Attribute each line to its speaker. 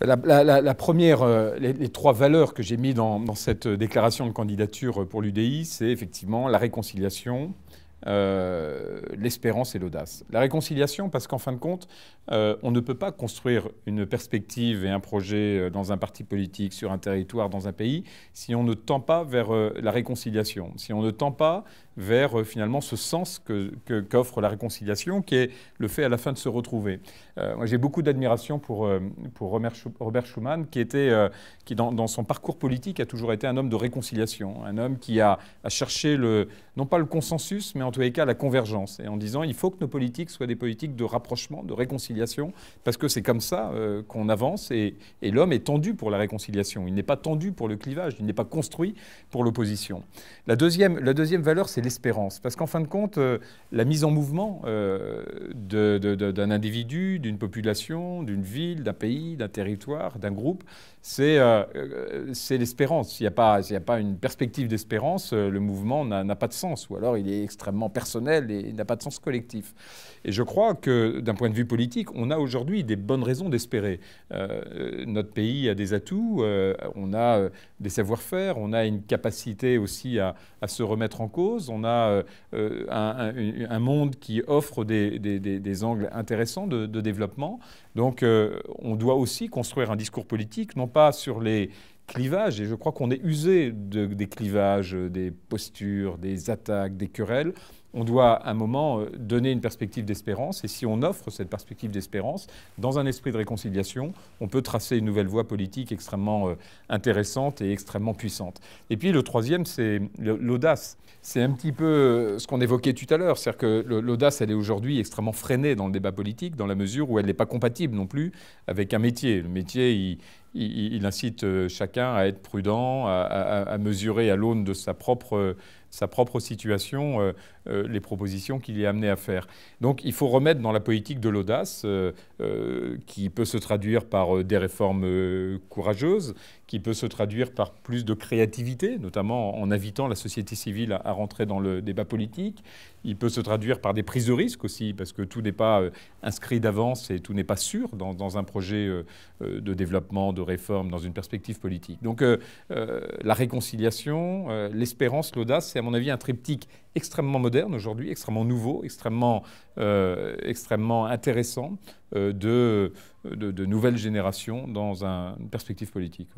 Speaker 1: La, première, euh, les, trois valeurs que j'ai mises dans, cette euh, déclaration de candidature euh, pour l'UDI, c'est effectivement la réconciliation, l'espérance et l'audace. La réconciliation, parce qu'en fin de compte, on ne peut pas construire une perspective et un projet dans un parti politique, sur un territoire, dans un pays, si on ne tend pas vers la réconciliation, si on ne tend pas vers euh, finalement ce sens qu'offre que, qu'offre la réconciliation, qui est le fait à la fin de se retrouver. Euh, j'ai beaucoup d'admiration pour, euh, pour Robert Schuman, qui, était, qui dans, dans, son parcours politique a toujours été un homme de réconciliation, un homme qui a, a, cherché le, non pas le consensus, mais en tous les cas la convergence, et en disant il faut que nos politiques soient des politiques de rapprochement, de réconciliation, parce que c'est comme ça qu'on avance, et, et l'homme est tendu pour la réconciliation, il n'est pas tendu pour le clivage, il n'est pas construit pour l'opposition. La deuxième, la deuxième valeur, c'est l'espérance. Parce qu'en fin de compte, euh, la mise en mouvement euh, d'un individu, d'une population, d'une ville, d'un pays, d'un territoire, d'un groupe, c'est euh, l'espérance. S'il n'y a, pas, a pas une perspective d'espérance, le mouvement n'a pas de sens. Ou alors il est extrêmement personnel et n'a pas de sens collectif. Et je crois que d'un point de vue politique, on a aujourd'hui des bonnes raisons d'espérer. notre pays a des atouts, on a des savoir-faire, on a une capacité aussi à, à se remettre en cause on a euh, euh, un, monde qui offre des, angles intéressants de, développement. Donc euh, on doit aussi construire un discours politique, non pas sur les clivages, et je crois qu'on est usé des clivages, des postures, des attaques, des querelles, on doit à un moment euh, donner une perspective d'espérance, et si on offre cette perspective d'espérance, dans un esprit de réconciliation, on peut tracer une nouvelle voie politique extrêmement euh, intéressante et extrêmement puissante. Et puis le troisième, c'est l'audace. C'est un petit peu euh, ce qu'on évoquait tout à l'heure, c'est-à-dire que l'audace, elle est aujourd'hui extrêmement freinée dans le débat politique, dans la mesure où elle n'est pas compatible non plus avec un métier. Le métier, il, incite chacun à être prudent, à, mesurer à l'aune de sa propre, sa propre situation les propositions qu'il est amené à faire. Donc il faut remettre dans la politique de l'audace, euh, euh, qui peut se traduire par euh, des réformes courageuses, qui peut se traduire par plus de créativité, notamment en invitant la société civile à, rentrer dans le débat politique. Il peut se traduire par des prises de risques aussi, parce que tout n'est pas inscrit d'avance et tout n'est pas sûr dans, dans un projet de développement, de réforme, dans une perspective politique. Donc la réconciliation, l'espérance, l'audace, c'est à mon avis un triptyque extrêmement moderne aujourd'hui, extrêmement nouveau, extrêmement, euh, intéressant euh, de, nouvelles générations dans un, une perspective politique.